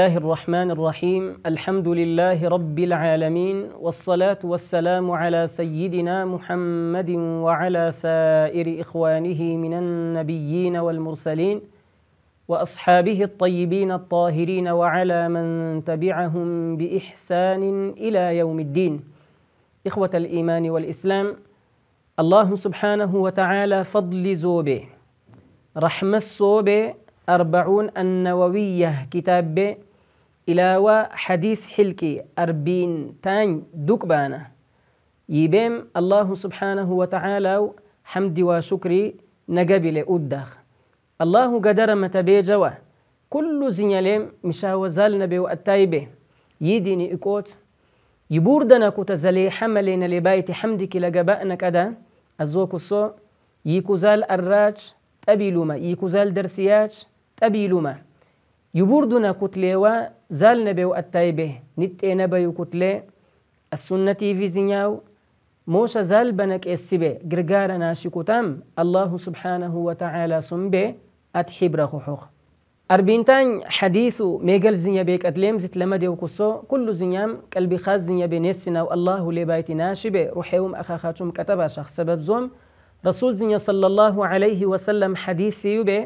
الله الرحمن الرحيم الحمد لله رب العالمين والصلاة والسلام على سيدنا محمد وعلى سائر إخوانه من النبيين والمرسلين وأصحابه الطيبين الطاهرين وعلى من تبعهم بإحسان إلى يوم الدين إخوة الإيمان والإسلام الله سبحانه وتعالى فضل زوبه رحمة الصوبه أربعون النووية كتاب إلاوة حديث حلكي أربين تاني دوكبانا يبيم الله سبحانه وتعالى حمد وشكري نقبل أدخ الله قدر متبيجوا جوا كل زنيلم مشا وزال نبي وأتايبه يديني إكوت يبوردنا كتزلي حملين لبايت حمدك لقبأنا كدا أزوك الصو يكوزال الراج تبيلوما يكوزال درسياج تبيلوما يبوردنا كتلة وزال نبيو التايبه نت نبيو كتلة السنة في زنياو موشا زال بنك السبه غرغارا ناشكوتام الله سبحانه وتعالى سنبه أتحبر خحوخ أربينتان حديث ميغل زنيا بيك أدليم زيت لما ديو كسو كل زنيام قلبي خاز زنيا بنسنا والله لبيت ناشبه روحيوم أخاخاتهم كتبا شخص زوم رسول زنيا صلى الله عليه وسلم حديث يبه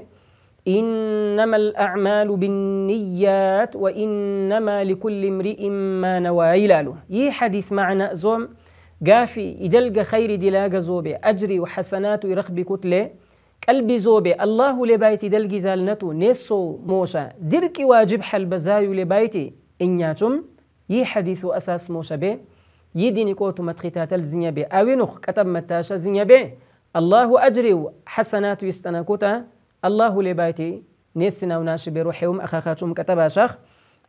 إنما الأعمال بالنيات وإنما لكل امرئ ما نوى إلاله يي حديث معنا زوم قافي يدلق خير دلاق زوبي أجري وحسنات يرخبي كتلة قلبي زوبي الله لبيت دلق زالنتو نسو موشا درك واجب حل بزايو لبايتي إنياتم يي حديث أساس موشا بي يديني كوتو متخيتات الزنيا بي أوينوخ كتب متاشا زنيا بي الله أجري وحسنات يستنكوتا الله لبايتي نسنا وناش بروحهم أخاخاتهم كتبا شخ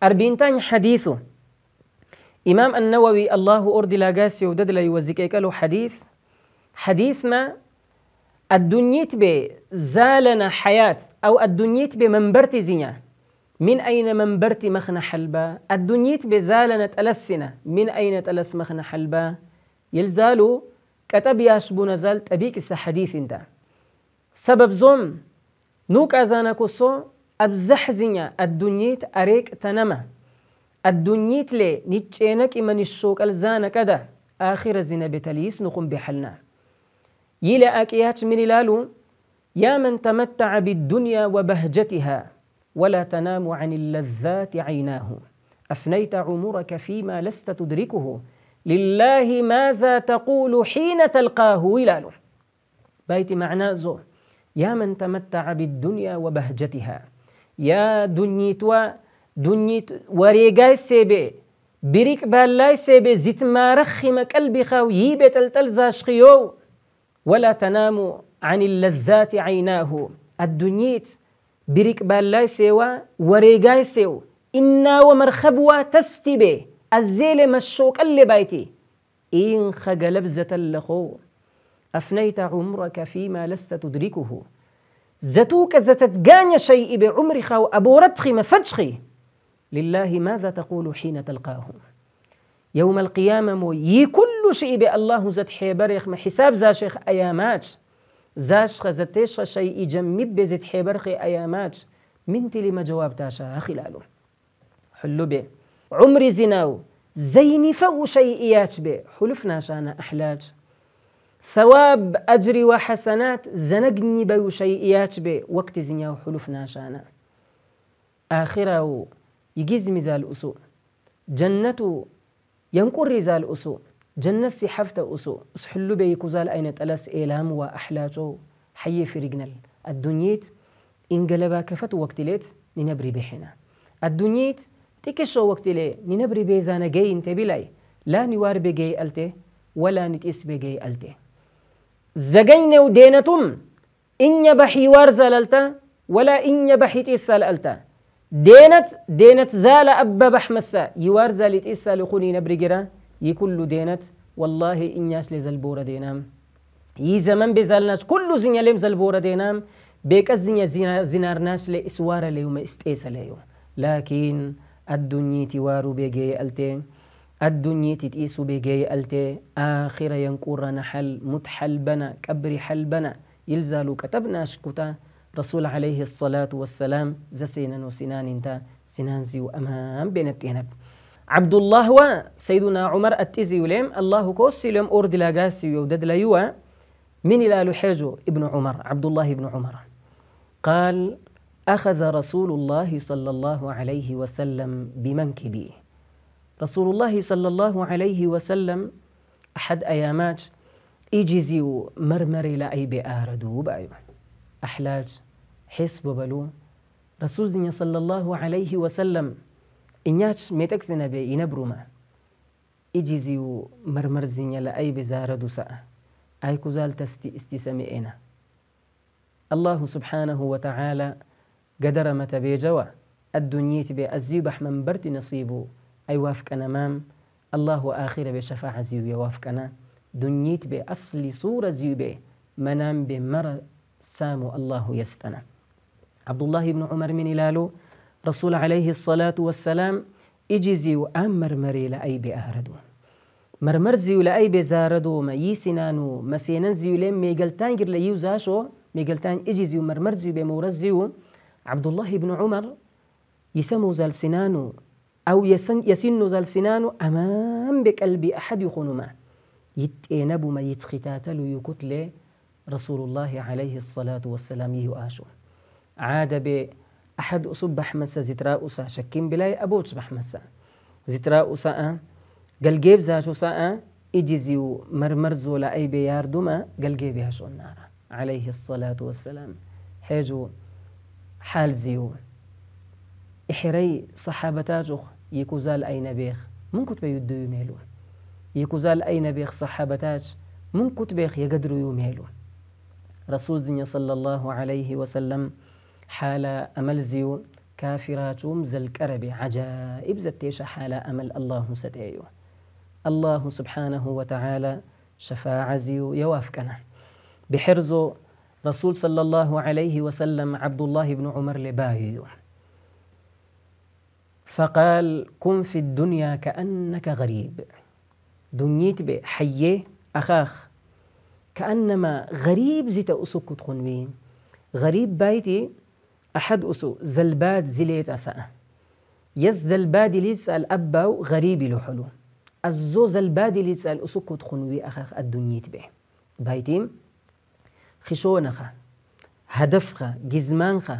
أربين تاني حديثه إمام النووي الله أردي لاقاسي ودد لا يوزيك له حديث حديث ما الدنيا تبي زالنا حياة أو الدنيا تبي منبرت زينة من أين منبرت مخنا حلبا تبي زالنا تلسنا من أين تلس مخنا حلبا يلزالو كتب ياشبو نزال أبيك حديث انت سبب زوم نوك أزانا كسو أبزحزنيا الدنيت أريك تنما الدنيت لي نتشينك إما نشوك ألزانا كدا آخر زنا بتليس نقوم بحلنا يلا أكيات من الالو يا من تمتع بالدنيا وبهجتها ولا تنام عن اللذات عيناه أفنيت عمرك فيما لست تدركه لله ماذا تقول حين تلقاه ولاله بيت معنى زور يا من تمتع بالدنيا وبهجتها يا دنيتوا دنيت وريقاي سيبي بريك باللاي سيبي زيت ما ما قلبي خاو يبي تلتل زاشخيو ولا تنام عن اللذات عيناه الدنيت بريك باللاي سيوا وريجاي سيو إنا ومرخبوا تستبي الزيل مشوك اللي بايتي إن خجلبزة اللخو أفنيت عمرك فيما لست تدركه زتوك زتت جاني شيء بعمرك وأبو رتخ مفجخ لله ماذا تقول حين تلقاه يوم القيامة مو كل شيء بالله زت حبرخ ما حساب شيخ أيامات زاش خزتش شيء جمب بزت حبرخ أيامات من تلي ما جواب تاشا خلاله حلو به عمري زناو زيني فو شيئيات به حلفنا شانا أحلات ثواب أجري وحسنات زنقني بيو شيئيات بي وقت زنيا زییا ناشانا آخرة يجيز مزال أسوء جنة ينقر رزال أسوء جنة سحفت أسوء اسحل بيك زال أين تلس إيلام وأحلاتو حي في رجنل الدنيت انقلبا كفت وقت ليت لنبري بحنا الدنيت تكشو وقت لي لنبري بيزانا جاي انت بلاي لا نوار بجاي ألته ولا نتئس بجاي ألته زەگەینێ و دێنەتم ئینە بە ولا ئینە بە حیتی سەلئەلتە دێنەت دێنەت زالە ئەب بە بەحمەسە یوار زالیت ئیسا لخونی نەبریگرە یکل دێنەت والله ئینیاس لێ زەلبۆرە دێنام هی زەمەم بێزالناس كل زنە لێم زەلبۆرە دێنام بێکە زیە زینارناس لێ ئیسوارە لێومە ئستێسە لەیەوە لكن الدنيا توار بيجي ألتين الدنيا تتقيسو بجاي ألتي آخرة ينقر نحل متحل بنا كبر حل بنا يلزالو كتبنا شكوتا رسول عليه الصلاة والسلام زسينا وسنان انت سنان زيو أمام بين التينب عبد الله و سيدنا عمر التيزي وليم الله كو سيلم أورد لاغاسي قاسي يودد لا من لا لحيجو ابن عمر عبد الله ابن عمر قال أخذ رسول الله صلى الله عليه وسلم بمنكبيه رسول الله صلى الله عليه وسلم أحد أيامات إيجيزي مرمري لأي بآردو بأيو أحلاج حسب بلو رسول صلى الله عليه وسلم إنياج ميتكزنا بإنبروما إيجيزي مرمر زينيا لأي بزاردو سأ أي كزال تستي استسمئنا الله سبحانه وتعالى قدر متبيجوا الدنيا تبي أزيبح من برت نصيبه أي وافقنا مام الله وآخرة بشفاعة زيوبي وافقنا دنيت بأصل صورة زيوبي منام بمر سامو الله يستنا عبد الله بن عمر من إلالو رسول عليه الصلاة والسلام إجزي وأمر مرمري لأي بأهردو مرمر زيو لأي بزاردو ما يسنانو ما زيو لين ميقلتان قر ليو زاشو ميقلتان إجزيو مرمر زيو بمورز زيو عبد الله بن عمر يسمو زال سنانو أو يسن, يسن نزل سنانو أمام بقلب أحد إيه ما يتأنب ما يتختاتل يكتل رسول الله عليه الصلاة والسلام يؤاشو عاد ب أحد أصب بحمسة زتراء أسا شكين بلاي أبوش بحمسة زتراء أسا قل جيب زاشو ساء إجزيو مرمرزو أي بيار دوما قل جيب هاشو النار عليه الصلاة والسلام حيجو حال زيو إحري صحابتاجو يكوزال أي نبيخ من كتب يدو يميلون يكوزال أي نبيخ سەحەبەتاچ من کوت يقدر يميلون رسول و صلى الله عليه وسلم حالە ئەمەلزی و كافراتهم زلكربي عجائب زتيش حال أمل الله ستأيو الله سبحانه وتعالى شفاعة زيو يوافكنا بحرزو رسول صلى الله عليه وسلم عبد الله بن عمر لبايو فقال كن في الدنيا كأنك غريب دنيت بحية أخاخ كأنما غريب زيت أسوك تخون بي غريب بايتي أحد أسو زلبات زليت أسأ يس زلباد ليس الأب غريبي له حلو الزو زلباد ليس الأسوك تخون بي أخاخ الدنيت به بايتي خشونخ هدفخ جزمانخ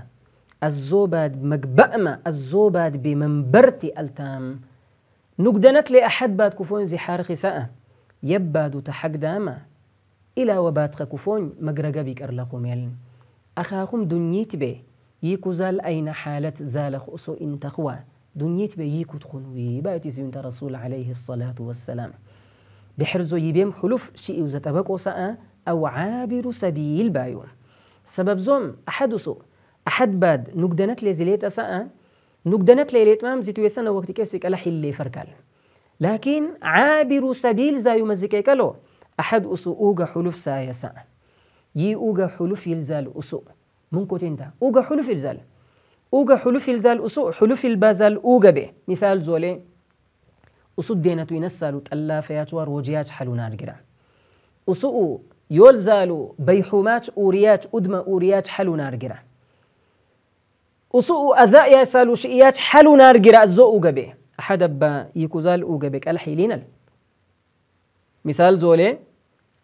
الزوباد مقبأما الزوباد بمنبرتي التام نقدنت لي أحد باد كفون زي حارخ ساء يباد تحق داما إلى وباد كفون مقرقا بيك أرلقم ميل أخاكم دنيت بي يكو زال أين حالة زال أسو إن تخوى دنيت بي يكو تخنوي باتي سيونت رسول عليه الصلاة والسلام بحرزو يبيم حلف شيء وزتبكو ساء أو عابر سبيل بايون سبب زوم أحدثو احد بعد نقدنات لزليت أساء آه. نقدنات لزليت مام زيتو يسنا وقت كيسك ألا حل فركال لكن عابر سبيل زايو مزيكي كالو أحد أسو أوغا حلوف سايا سا يي أوغا حلوف يلزال أسو من دا أوغا حلوف يلزال أوغا حلوف يلزال أسو حلوف البازال أوغا به مثال زولي أسو الدينة ينسالو تألا فياتوار وجيات حلونا الجرا أسو يلزالو بيحومات أوريات أدم أوريات حلونا الجرا وسوء أذاء يا شئيات حلو نار جراء زو أجبه أحد ب يكوزال أوجبك الحيلين مثال زولي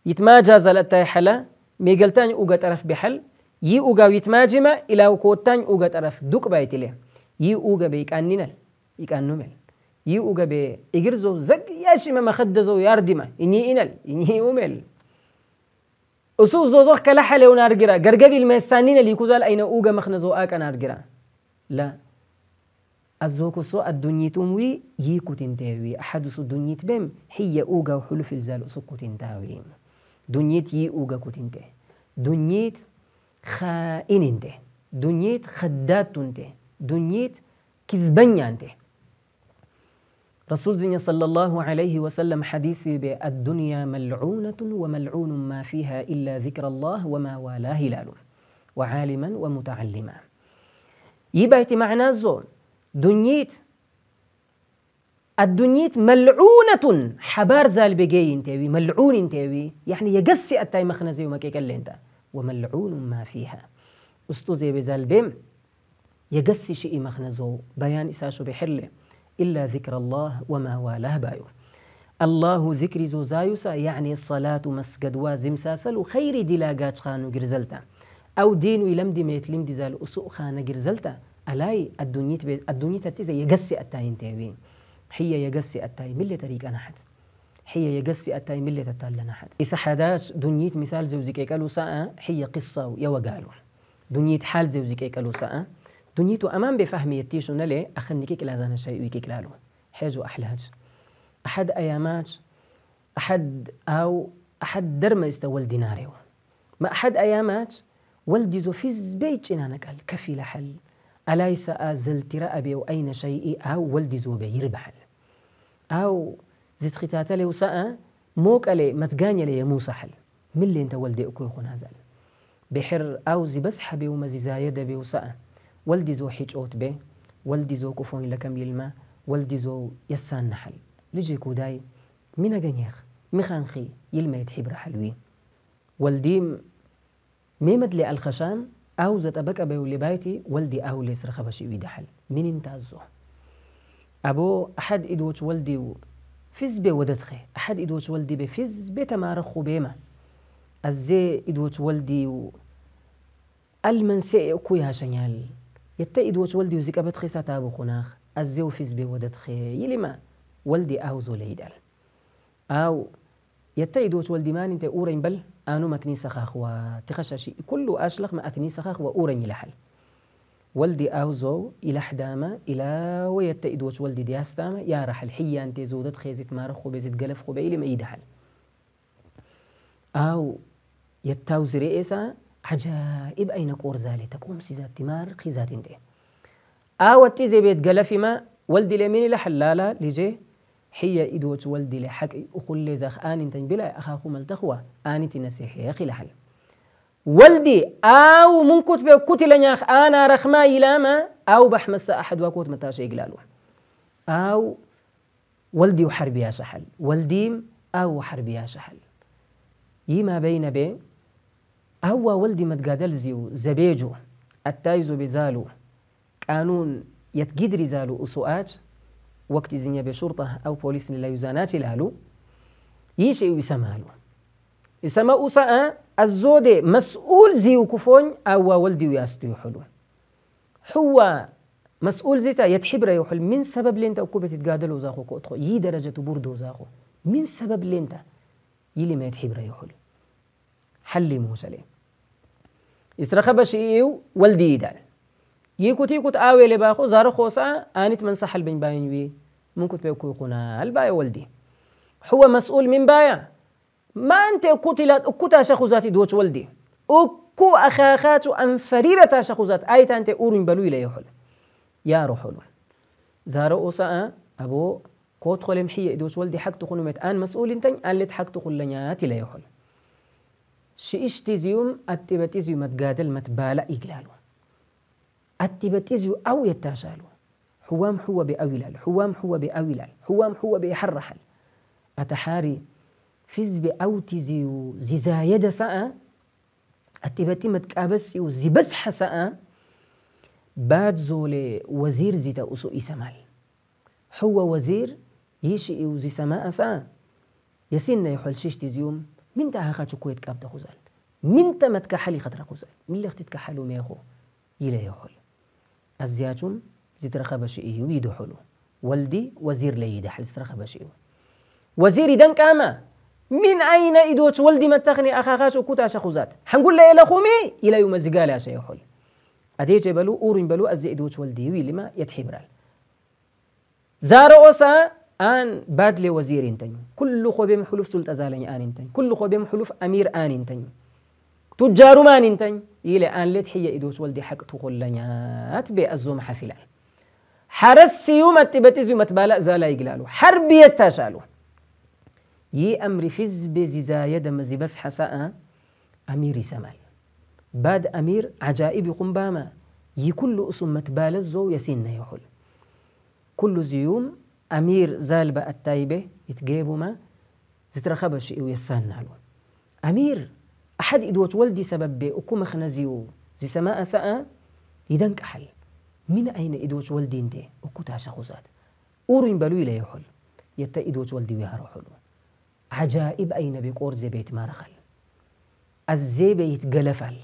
يتماجا زالتا حلا ميقلتان أوجا طرف بحل يي أوغا ويتماجما إلى وكوتان أوجا طرف دوك بايتلي يي أوجا بيك أوغا يك أنومل يي أوجا بي زو زق ما مخد زو ياردما إني إنل إني أومل زو زخ كلا حلا ونار جرا جرجبي المسانين اللي يكوزال أين أوجا مخنزو آك نار جرا لا الزوكو سو الدنيا وي ييكو تنتاوي أحدث الدنيت بم هي أوغا وحلف الزال أسوكو تنتاوي دنيا تي أوغا تنتاوي دنيا خائن انته دنيا خدات انته دنيا كذبن انت رسول زين صلى الله عليه وسلم حديث الدنيا ملعونة وملعون ما فيها إلا ذكر الله وما والاه هلال وعالما ومتعلما يبيتي معنا زون دنيت الدنيت ملعونة حبار زال بيجي انتوي ملعون انتوي يعني يقسي التاي مخنزي وما كيكل انت وملعون ما فيها استوزي بزال بيم يقسي شيء مخنزو بيان إساشو بحله إلا ذكر الله وما والاه بايو الله ذكر زوزايوسا يعني الصلاة مسجد وازمساسل وخير دلاغات خانو جرزلتا او ويلم دي ميت دي زال اسو خانا جرزلتا الاي الدنيا تبي الدنيا تتي زي يجسي التاين تاوين هي يجسي التاي ملي طريق انا حد هي يجسي التاي ملي تتال لنا حد اذا حداش دنيا مثال زوجي كيكالو ساء هي قصه يا وقالوا دنيا حال زوجي كيكالو ساء دنيا امام بفهمي يتيشو نلي اخني كلا زانا شيء ويكي كلالو حاجو احلاج احد ايامات احد او احد درما يستول ديناريو ما احد ايامات ولدي والدزوفيز بيتشين أنا قال كفي لحل أليس أزلت رأبي وأين شيء أو ولدي والدزو بيربحل أو زيت ختات لي وسأ موك علي متقاني لي موسى حل من اللي أنت ولدي أكو يخون هذا بحر أو زي بس حبي ومزي زايد بي وساء ولدي زو حيج أوت بي ولدي زو كفون لكم يلما ولدي زو يسان نحل لجي كوداي من أغنيخ مخانخي يلما يتحب رحلوي والديم ميمد لي الخشان او زت ابك ابي ولبايتي ولدي او لي رخبشي ويدا حل من انت الزو ابو احد ادوت ولدي و فز بي ودتخي احد ادوت ولدي بفيز بي تمارخو بيما ازي ادوت ولدي و المن سي اكو يا شنيال يتا ادوت والدي وزيك ابتخي ساتابو خناخ ازي وفيز بي ودتخي يلي ما ولدي او زوليدل او يتعد والدمان انت اورين بل انو متني سخاخ وتخشاشي كل اشلخ ما اتني سخاخ واورين يلحل والدي اوزو الى حدامه الى ويتعد والدي دياستامه يا راح الحيه انت زودت خيزت مارخ خبزت قلف خبيلي ما حل او يتاوز رئيسا عجائب اين كور زالي تقوم سيزات تمار خيزات انت او التيزي بيت قلف ما والدي لمين لحلالة لجي حية إدوة والدي لحق أخلي زخ آن تنبلا أخاكو ملتخوة آن تنسيح يا خلاح والدي أو من كتب كتل نياخ آن رخما يلاما أو بحمس أحد وكوت متاش إقلالو أو والدي وحرب يا شحل والديم أو حرب يا شحل يما بين بي أو والدي متقادل زيو زبيجو التايزو بزالو قانون يتقدر زالو أسوات وقت زين بێ شوورتە ئەو پۆلیسنی لە یوزاناتی لالو هیچ ویسەمالوە ئیسەمە ئوسە ئەزۆدێ آه، مەسئول زی و کوفۆن ئەوەوەل دی ویاستی حلوە حوە مەسئول زیتە یەتحیبرە وحل من سبب لێنتە وكوبة کوبێتیت گادە كوتخو يي درجة بردو دەرەجەت من سبب لێنتە يلي ما يتحبر يحل حلي موسى لي إسرخبش إيو والدي دان يكوتي كوت آوي لباخو زار خوسا آنت من سحل بين باين وي منكوت بيكو يقونا البايا ولدي هو مسؤول من بايا ما أنت كوتي لا كتلت شخو ذاتي دوت ولدي أكو أخاخات أن فريرة شخو ذات آيت أنت أورين بلوي لا يحل يا روحل زار أوسا أبو كوت خلم حي دوت ولدي حق تقول مت آن مسؤول أنت آن لت حق تقول لنياتي لا يحل شئشتي زيوم أتبتيزيوم زيوم متبالا إقلالون التبتيزيو أو يتاجالو حوام حو بأويلال حوام حو بأويلال حوام حو بيحرحل أتحاري فيز بأوتيزيو زيزايدا ساء التبتي متكابسي وزيبسح ساء بعد زولي وزير زيتا أسو إسمال حو وزير يشي إيو زي سماء ساء يسين يحل شيش تزيوم من تاها خاتو كويت كابتا خزال من تمت كحالي خطرة خزال من اللي اختي تكحلو ميخو يلا يحل أزياتون زيترخا بشئي ويدو حلو والدي وزير لي حل استرخا بشئي وزيري دنك أما من أين إدوت والدي ما تخني أخاخاش عشا خوزات حنقول لي لخومي إلا يوم الزقالة عشا يحل أديج بلو أورين بلو أزي إدوت والدي ويلي يتحي برال زار أوسا آن بادلي وزير انتني كل خوبي محلوف سلطة زالني آن انتني كل خوبي محلوف أمير آن انتني تجار ما ننتين إلى أن لت حي إدوس والدي حق تخلنيات بأزوم حفلان حرس يوم التبتز يوم تبالا زالا يقلالو حربية تاشالو يي أمر فيز بزيزايا دمزي بس حساء أميري سمال باد أمير عجائب قنباما يي كل أسم متبالا الزو يسين يحل كل زيوم أمير زالبة التايبة يتجيبو ما زترخبش إيو يسان نالو أمير أحد إدوة والدي سبب أكو خنزيو زي سماء ساء يدنك أحل من أين إدوة والدي دي أكو تاشا خزاد أورين بلو إلا يحل يتا إدوة والدي ويهر حلو عجائب أين بيقور زي بيت مارخل الزي بيت قلفل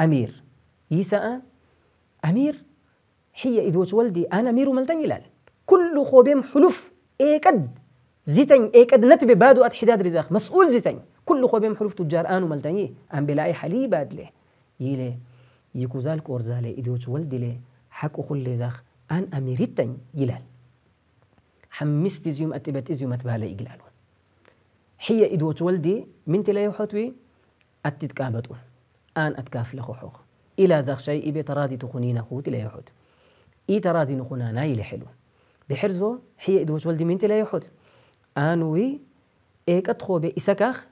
أمير يساء أمير هي إدوة والدي أنا أمير ملتن إلال كل خوبهم حلف إيه قد زيتن إيه قد نتبي بادو أتحداد رزاق مسؤول زيتن كل خو بهم حروف تجار آن ملتني أم بلاي حليب أدله يلي يكوزال كورزالي أرزالي إدوش ولدلي حكو خل زخ أن أميرتن يلال حمست زيوم أتبت زيوم أتبالا إقلالون حي إدوت ولدي من تلا يحطوي أتتكابتو أن أتكاف لخو حوخ إلى زخ شيء إبي ترادي تخنين أخو تلا يحط إي ترادي نخونا نايل حلو بحرزو حي إدوت ولدي من تلا يحط آنوي إيك أتخو بإسكاخ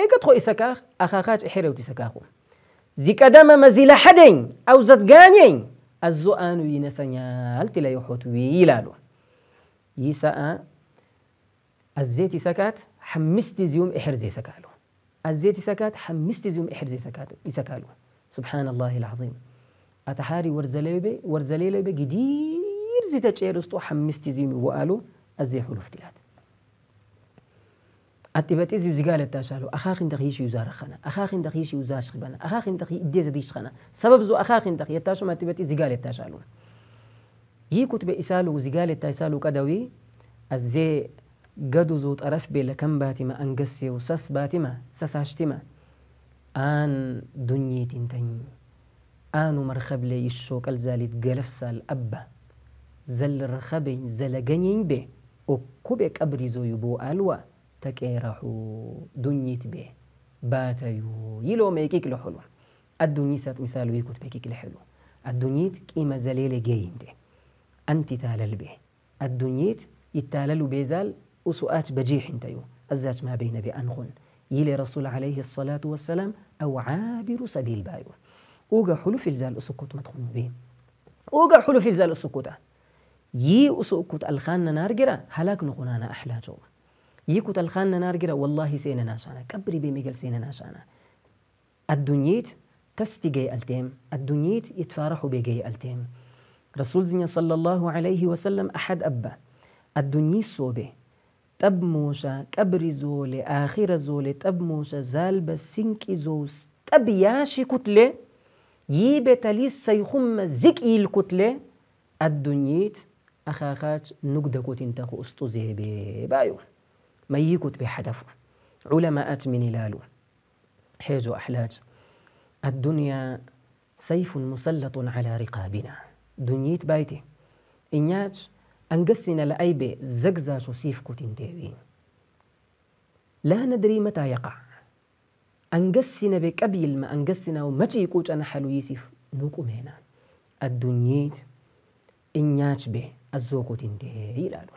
ئێگەت خۆی إسكاخ ئەخاخات حێرەوتی سەکاخۆ زیکەدەمە مەزیلە حەدەین ئەو زەتگانین ئەز زۆ ئانووی نەسەنیالتی لە یحوتوی لالوە ئیسا ئە زێتی سەکات حمستی زیوم ئحرزی سەکالو ئە زێتی سەکات حمستی زیوم ئحرزی سەکات ئیسەکالو سبحان الله العظيم ئەتەحاری وەرزەلێ بێ وەرزەلێ لێ بێ گدیر زیتە چێرست و حمستی زیمی اتباتيز زي التاشالو تاشالو أخاخن يزار خنا أخاخن دخيش يزاش خبنا أخاخن دخي ديز ديش خنا سبب زو أخاخن دخي التاشو ما تباتي زغالة تاشالو يي كتب إسالو زغالة تاشالو كدوي الزي قدو زوت أرف بي لكم باتما أنقسي وسس باتما سساشتما آن دنيا تنتين آنو مرخب لي الشوك الزاليت قلف سال أبا زل رخبين زل جنين بي وكوبك أبريزو يبو آلوا تكيرحو دنيا به باتيو يلو ميكيك لحلو الدنيا سات مثال ويكوت بيكيك لحلو الدنيا كيما زليل جيندة أنت تالل به الدنيا يتالل بيزال وسؤات بجيح انتيو الزات ما بين بأنخن يلي رسول عليه الصلاة والسلام أو عابر سبيل بايو أوغا حلو في الزال أسكوت مدخن به أوغا حلو في الزال أسكوتا يي أسكوت الخان نارجرا هلاك نخنانا أحلاتو يكوت الخان نارجرا والله سينا ناسانا كبري بيميجل سينا ناسانا الدنيت تستجي التيم الدنيت يتفارحوا بيجي التيم رسول زين صلى الله عليه وسلم أحد أبا الدنيا صوبة تب موسى كبري زول آخر زول تب موسى زال بسنك زوس تب ياشي كتلة يب تليس سيخم زكي الكتلة الدنيا أخاخات نقدة كتنتخو استوزي بايو ما يكوت بحدف علماءات من لالو حيزو أحلاج الدنيا سيف مسلط على رقابنا دنيا بايتي إنياج أنقسنا بي زقزا سيف كوتين تيبين لا ندري متى يقع أنقسنا بكبيل ما أنقسنا ومتى يكوت أنا حلو يسيف نوكو هنا الدنيا إنياج الزوكو تنتهي لالو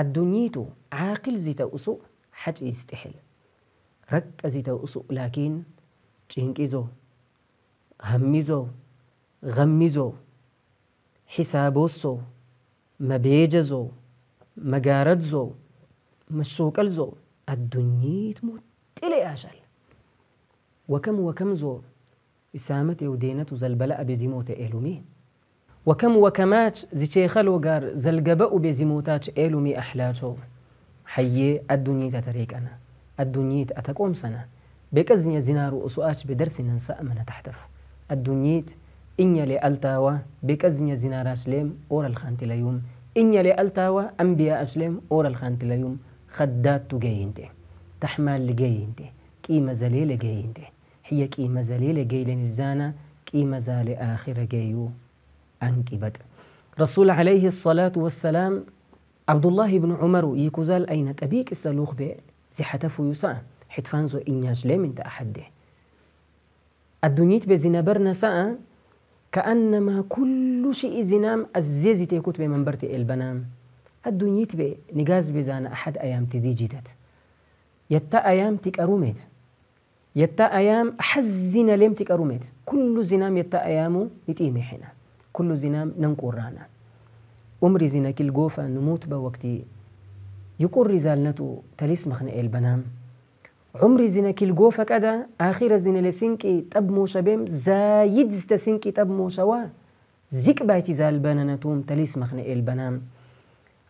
الدنيتو عاقل زيتا أسوء حتى يستحل رك زيتا أسوء لكن جينكيزو هميزو غميزو حسابوسو مبيجزو مجاردزو مشوكالزو الدنيت مو تلي أجل وكم وكم زو إسامة ودينتو زلبلاء بزيموت إلومين وكم وكمات زي زيتي خلوغار زلقبأ بزيموتات إلو مي أحلاتو حيي الدنيا تتريك أنا الدنيا تتقوم سنة بكزني زنارو أسوات بدرس ننسى أمنا تحتف الدنيا إنيا لألتاوا بكزني زنار أسلم أورا الخانت ليوم إنيا لألتاوا أنبياء أسلم أورا الخانت ليوم خدات تجينتي تحمل لجينتي قيمة زليلة جينتي هي كي مزالي جيلين الزانة كي مزالي آخر جيو أنكبت رسول عليه الصلاة والسلام عبد الله بن عمر يكوزال أين تبيك السلوخ بي سيحتف يسا حتفانزو إنياج لي من تأحده الدنيت بزنابر نساء كأنما كل شيء زنام الزيزي تيكوت بمنبرتي البنام الدنيا بي نجاز بزان أحد أيام تدي جدت يتا أيام تيك أروميت يتا أيام حزنا لم تيك أروميت كل زنام يتا أيامو يتيمي حنا كل زنام ننقرانا أمري زناك الجوفة نموت بوقتي يكون رزالنتو تليس مخن البنام عمري زناك الجوفة كذا آخر زنا لسنكي تب موشا بيم زايد زتسنكي تب موشا وا زيك بايتي زال بنانتوم تليس مخن البنام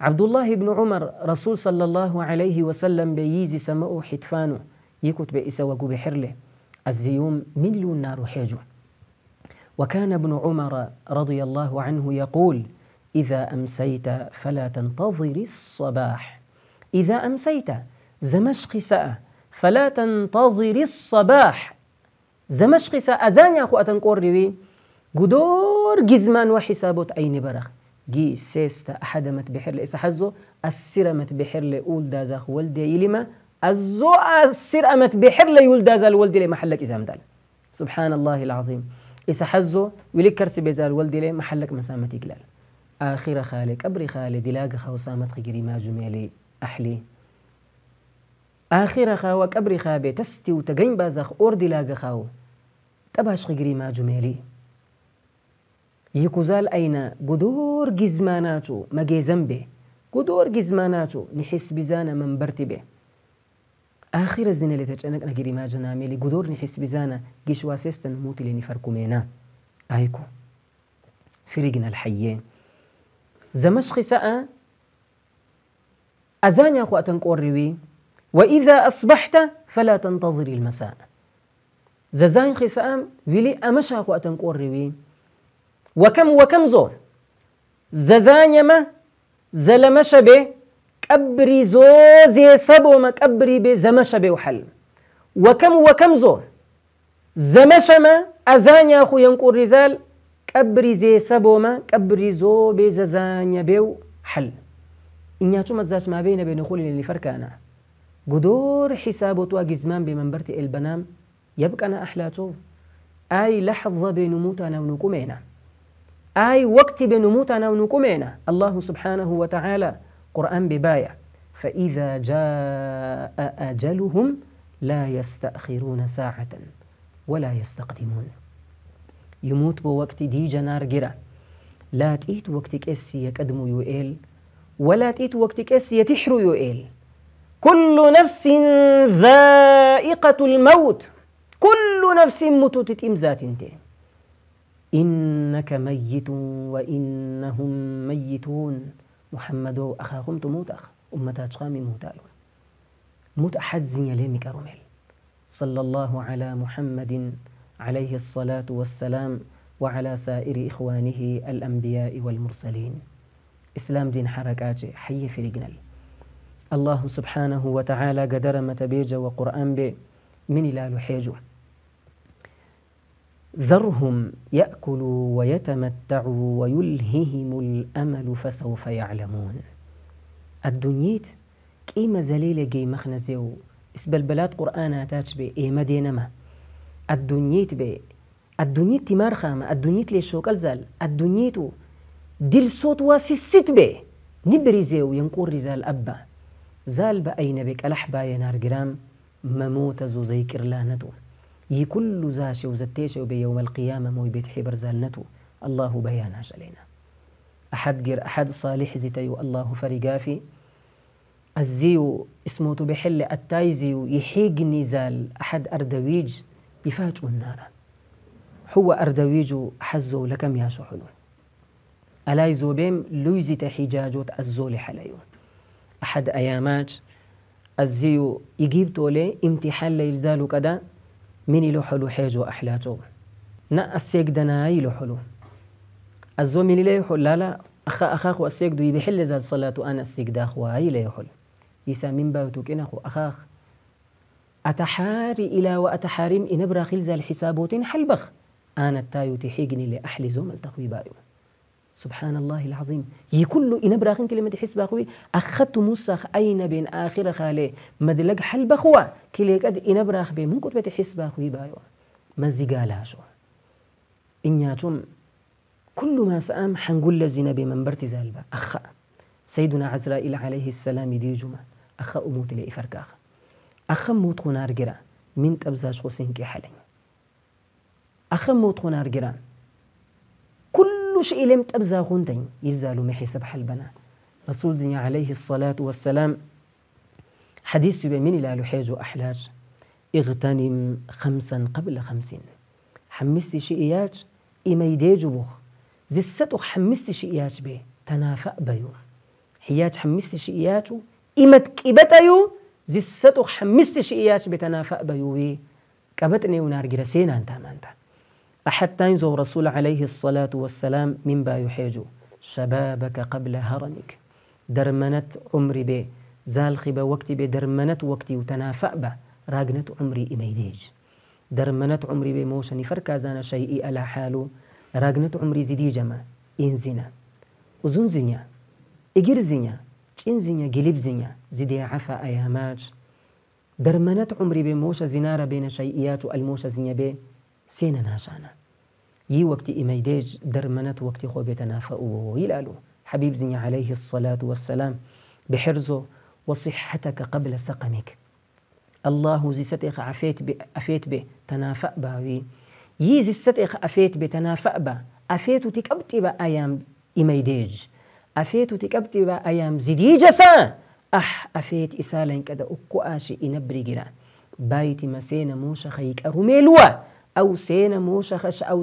عبد الله بن عمر رسول صلى الله عليه وسلم بيزي سماء حتفانو يكت بإسا وقو بحرله الزيوم مليون نار حيجو وكان ابن عمر رضي الله عنه يقول إذا أمسيت فلا تنتظر الصباح إذا أمسيت زمشق ساء فلا تنتظر الصباح زمشق ساء ازاني يا أخو أتنقور ربي قدور جزمان وحسابات أين نبرخ جي سيستا أحدمت بحر حزو السرمت بحر أول دازا والدي يلما الزو السرمت بحر لاول دازا والدي لمحلك إزام دال سبحان الله العظيم يسحزو وليك كرسي بيزال والدي لي محلك مسامتي قلال آخر خالك أبري خالي دلاغ خاو سامت غيري ما جميلي أحلي آخر خاوك أبري خابي تستي وتقين بازخ أور دلاغ خاو تباش غيري ما جميلي يكوزال أين قدور جزماناتو مجي زنبي قدور جزماناتو نحس بزانا من برتبه آخر الزنا اللي تجأنك نجري ما جنا ميلي قدور نحس بزانا جيش واسيستا نموت لين فرقو مينا أيكو فرقنا الحيين زمش خساء أزاني يا أخو أتنقوري وإذا أصبحت فلا تنتظري المساء ززان خساء ولي أمش أخو أتنقوري وكم وكم زور ززان ما زلمش به كبري زو زي سبو ما كبري بزمشة بوحل وكم وكم زو زمشة ما أزانيا أخو ينكو الرزال كبري زي سبو ما كبري زو بززانيا بوحل إنيا شو مزاش ما بين بين خولي اللي فركانا قدور حسابه توا جزمان بمنبرتي البنام يبقى أنا أحلاته أي لحظة بنموت أنا ونكمينا أي وقت بنموت أنا ونكمينا الله سبحانه وتعالى قرآن ببايع فإذا جاء أجلهم لا يستأخرون ساعة ولا يستقدمون يموت بوقت دي جنار جرا لا تيت وقتك اسي يقدم يوئيل ولا تيت وقتك اسي يتحر يوئيل كل نفس ذائقة الموت كل نفس متوتت إمزات انت إنك ميت وإنهم ميتون محمد أخاكم تموت أخ أمتا تشقامي موتا موت أحزن يليمي كرميل صلى الله على محمد عليه الصلاة والسلام وعلى سائر إخوانه الأنبياء والمرسلين إسلام دين حركات حي في رجنال الله سبحانه وتعالى قدر متبيج وقرآن به من لا لحيجه ذرهم ياكلوا ويتمتعوا ويلههم الامل فسوف يعلمون الدنيت كيما زليله جي مخنزيو اسبلبلات قرآن تاتش بي إيه مدينة ما الدنيت بي الدنيت تمار خاما الدنيت لي شوكل زال الدنيتو دل صوت واسي ست بي نبريزيو ينقور رزال أبا زال بأين بك ألحبا ينار جرام مموت زو زيكر لانتو يكل زاش وزتيش وبيوم القيامة مو بيت حبر زالنتو الله بياناش علينا أحد جير أحد صالح زيتيو الله فرقافي الزيو اسمه بحل التايزيو يحيق نزال أحد أردويج يفاجئ النار هو أردويج حزو لكم يا شحلو ألاي زوبيم لويزي حجاجوت الزولي حلايون أحد أيامات الزيو يجيب تولي امتحان ليلزالو كذا من لو حلو حيزو أحلاتو نا أسيك دناي لو حلو أزو مني لا يحل لا لا أخا أخاخ أسيك دوي بحل زاد صلاة أنا أسيك داخو هاي لا يحل يسا من باوتو كنخو أخاخ أتحاري إلى وأتحارم إن براخيل زال حسابوتين حلبخ أنا التايو تحيقني لأحل زوم التقوي بايو سبحان الله العظيم يكل إن براخين كلمة حس بأخوي أخذت موسى أين بين آخر خاله مدلق حل بخوا كلي قد إن براخ بين من كتبة حسب أخوي بايو مزيقا شو إن ياتون كل ما سأم حنقول لزنا بمن برتزال با أخا سيدنا عزرائيل عليه السلام دي جمع أخا أموت لي إفرقاخ أخا موت خنار جرا من تبزاش خسين كي حلين أخا موت خنار جران مش إلم تبزا غندين يزالو محي سبح البنا رسول زي عليه الصلاة والسلام حديث من إلى لحيز أحلاج اغتنم خمسا قبل خمسين حمستي شئيات إما يديجبوخ زي الستو حمستي شئيات به تنافأ بيو حيات حمستي شئيات إما تكيبتيو زستو حمستي شئيات بتنافأ بيو كبتني ونار جرسين انت ما انت حتى زو رسول عليه الصلاة والسلام من با يحيجو شبابك قبل هرمك درمنت عمري بي زالخي با وقتي بي درمنت وقتي وتنافأ با راقنت عمري إميديج درمنت عمري بي موشني فركازان شيئي ألا حالو راقنت عمري زيدي جما إنزنا إن إجرزنا قلب قلبزنا زدي عفا أيامات درمنت عمري بي موش زنارة بين شيئيات الموشا زنيا بي سينا ناشانا يي وقت إميديج درمنت وقت خو بێتە ويلالو حبيب زني عليه الصلاة والسلام بحرزو وصحتك قبل سقمك الله زي ستيخ عفيت بي أفيت بي تنافأ باوي زي ستيخ أفيت بي تنافأ با أفيتو تكبتي با أيام إميديج أفيتو تكبتي با أيام زيدي جسا أح أفيت إسالين كدا أكو آشي إنبري جرا بايتي مسينا موشا خيك أرميلوا أو مۆشە خەش خش أو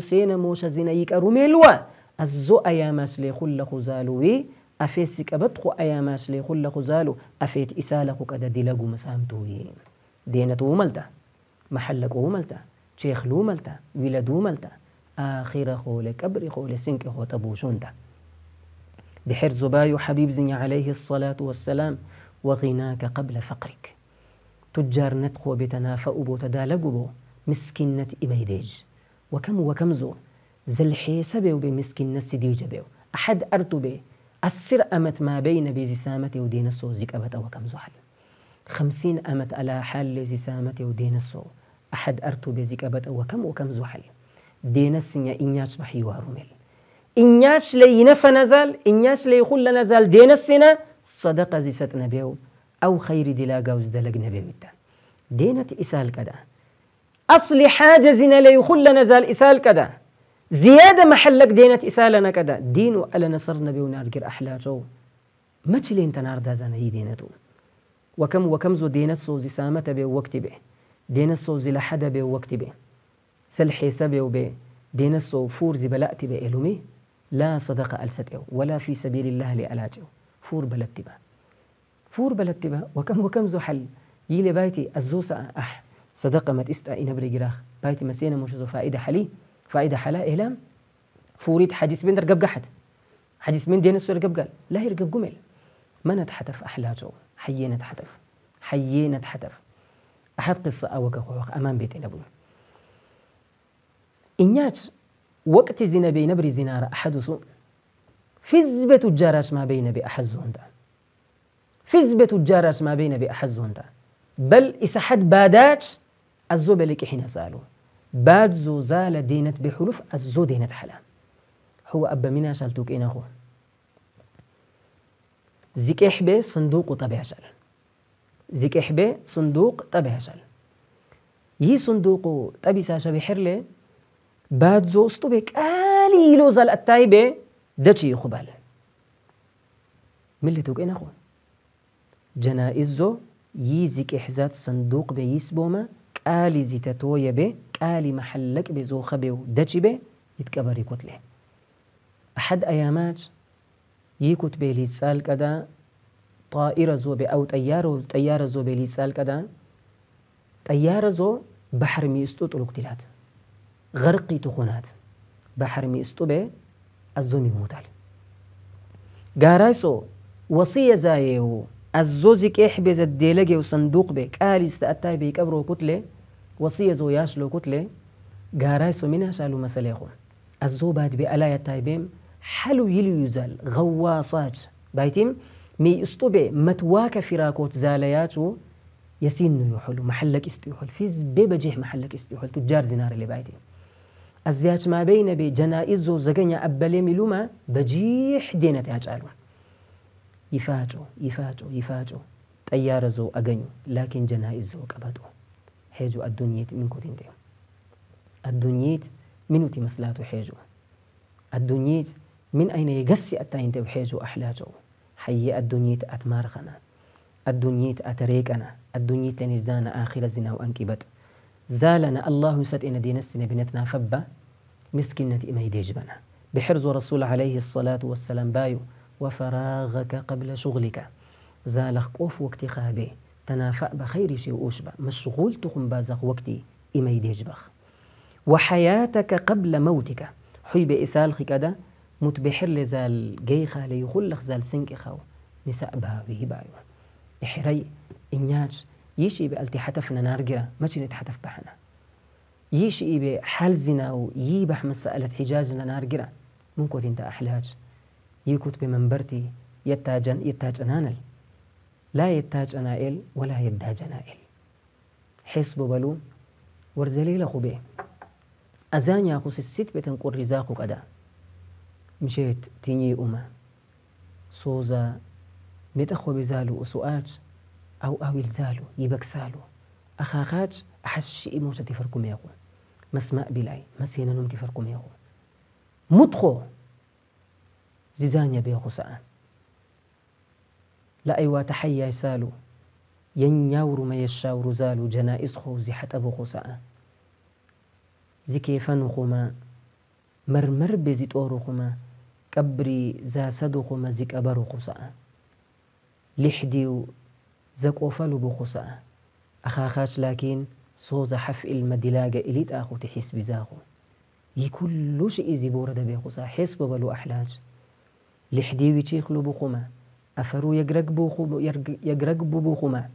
زینەییکە ڕومێلووە ئەس زۆ الزو لێ لي خل خزالوي أفيسك کە بەت لي خل خزالو أفيت لە خوزال و ئەفێت ئیسا لە خوکە دەدی لەگو مەسام ملتا ولدو ملتا محلەکەوە خول كبر خول سنك خو دوو مەلتە بحر زبايو حبيب زني عليه الصلاة والسلام وغناك قبل فقرك تجار نتخو بتنافأ بو مسكنة إبيديج وكم وكم زو زل حيسبه بمسكنة سديجة بيو أحد أرتبه السر أمت ما بين بيزي سامته ودين زيك أبت أو كم زحل خمسين أمت على حال لزي سامته ودين السو أحد أرتبه زيك أبت أو كم وكم زحل دين السنة إنياش بحي وارمل إنياش لي نف نزال إنياش لي خل نزال دين السنة صدق زيست نبيو أو خير دلا جوز دلق نبي دينة إسال كده اصل حاجزنا لا يخل زال اسال كذا زياده محلك دينت اسالنا كذا دين ولا نصرنا بيونار أحلى جو ما أنت تنار دازنا هي دينته وكم وكم زو دينت سوزي سامة به وقت به دينت سوزي لحد به وقت به سل حسابه به دينت سو فور زبلات به إلومي لا صدقة ألسته ولا في سبيل الله لألاته فور بلتبه فور بلتبه وكم وكم زو حل يلي بايتي الزوسة أح صدقة ما تست إنا بريجراخ بايت مسينا مشوزو فائدة حلي فائدة حلا إهلام فوريد حديث بين قب قحت حديث بين دين السور قب قال لا يرقب قمل ما نتحتف أحلاته حيينا تحتف حيينا تحتف أحد قصة أوك أخوك أمام بيتي نبوي إنيات وقت زنا بين بري زنارة أحد سوء فزبة الجارس ما بين بأحد زوندا فزبة الجارس ما بين بأحد زوندا بل إسحد بادات الزو بلك حين زالو بعد زو زال دينت بحلف الزو دينت حلا هو أبا منا شالتوك إنا خو زيك إحبي صندوق طبيعة شال زيك إحبي صندوق طبيعة شال يي صندوق طبي ساشا بحرلي بعد زو استبك آلي لو زال التايبة دتشي ملي توك إنا خو جنائزو يزيك إحزات صندوق بيسبوما قالي زيتا تويا بي قالي محلك بي زوخة بي ودجي بي يتكبري كتله أحد أيامات يكوت بي ليسال كدا طائرة زو بي أو طيارة تيارة زو بي ليسال كدا تيارة زو بحر ميستو تلوك تلات غرقي تخونات بحر ميستو بي الزومي موتال قارايسو وصية زايو الزوزك احبز الديلجي وصندوق بك آلي استأتاي بيك أبرو كتلة وصية زوياش لو كتلة جارايسو منها شالو مساليخو الزو بعد بألا يتايبيم حلو يلو يزال غواصات بايتيم مي استوبي متواك فراكوت زالياتو يسين يحل محلك استيحل في زبيبة جه محلك استيحل تجار زنار اللي بايتي الزيات ما بين بجنائزو زقنيا أبالي ملوما بجيح دينة أجعلون يفاجو يفاجو يفاجو طيارة زو أغنيو لكن جنائز زو قبطو حيجو الدنيا من كوتين ديو الدنيا منو تمسلاتو حيجو الدنيا من أين يقسي اتاين ديو حيجو أحلاجو حي الدنيا أتمارخنا الدنيا أتريكنا الدنيا تنجزانا آخر الزنا وأنكبت زالنا الله سد إن دين السنة بنتنا فبا مسكنة إما يديجبنا بحرز رسول عليه الصلاة والسلام بايو وفراغك قبل شغلك زالخ قوف وقتي خابي تنافع بخير شيء أشبع مشغول تخم بازخ وقتي إما يديجبخ بخ وحياتك قبل موتك حي إسالخ كده متبحر لزال جيخة ليخلخ زال سنك خاو نساء باوي بايو إحري إنياج يشي بألتي حتفنا نارجرا ماشي نتحتف بحنا يشي بحال زنا ويبح مسألة حجاجنا نارجرا ممكن انت أحلاج يكوت بمنبرتي يتاجن يتاجنانل لا يتاج أنائل ولا يداج أنائل حسب بلو ورزليل خبي أزان ياخوس الست بتنقر رزاقك أدا مشيت تيني أمة سوزا متخو بزالو وسؤات أو أو يلزالو يبكسالو أخاخات أحس أحشي إموشة تفركم يقول مسماء بلاي مسينا نمتي فركم يقول مدخو زيزانيا بيغوسا لا أيوا تحيا سالو ين يور ما يشاور زالو جنائز خو زي حتى خسأن زي كيفان خوما مرمر بزي أورو خوما كبري زا سدو خوما زي كبرو خوسا لحديو زك أوفالو بو أخاخاش لكن صوز حف مدلاجة إليت آخو تحس بزاغو يكلوش شيء بورد بيخوصا حس ببلو أحلاج لحديوي تيخلو بوخما أفرو يقرقبو خو يقرقبو بوخما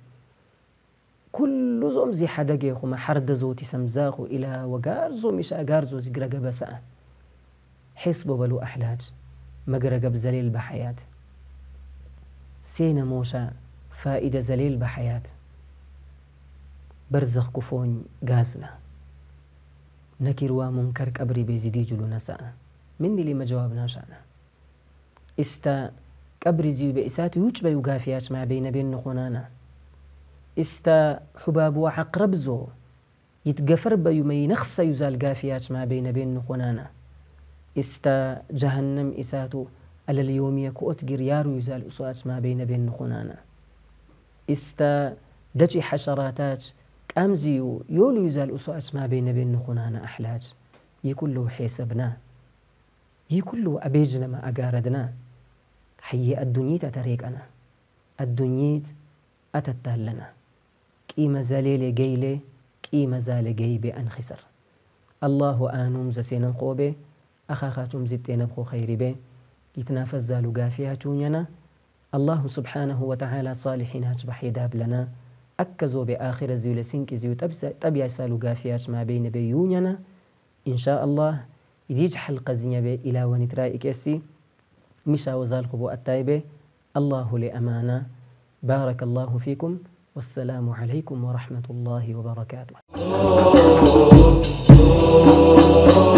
كل زوم زي حدقي خما حرد زوتي سمزاخو إلى وقار زومش أقار زوتي قرقب سأ حسبو بلو أحلاج مقرقب بزليل بحياة سينا موشا فائدة زليل بحياة برزخ كفون غازنا نكروا منكرك أبري بيزيدي جلو نسأ مني لما جوابنا شانا استا قبری جیو بە ئیساتی هوچ بە وگافیاچ مابەی نەبێن نخۆنانە ئیستا حباب و حەقرە بزۆ يتقفر بيومي نخص يزال قافيات ما بين بين نقونانا استا جهنم إساتو على اليوم يكو أتقر يارو يزال أسوات ما بين بين نقونانا استا دجي حشراتات كامزيو يولو يزال أسوات ما بين بين نقونانا أحلات يكلو حسبنا يكلو أبيجنا ما أقاردنا حي الدنيا تتريك أنا الدنيا أتتها لنا كي قيمة زليل جيلة قيمة زال جيبة أن خسر الله آنوم زسين قوبة أخا خاتم زدتنا بخو خير بي يتنافس زالو قافيها تونينا الله سبحانه وتعالى صالحين هاتبح يداب لنا أكزو بآخر زيو لسنك زيو تبيع سالو قافيها ما بين بيونينا إن شاء الله يديج حلقة بي إلى ونترائك يسي مشى وزالقبو التايبة الله لأمانة بارك الله فيكم والسلام عليكم ورحمة الله وبركاته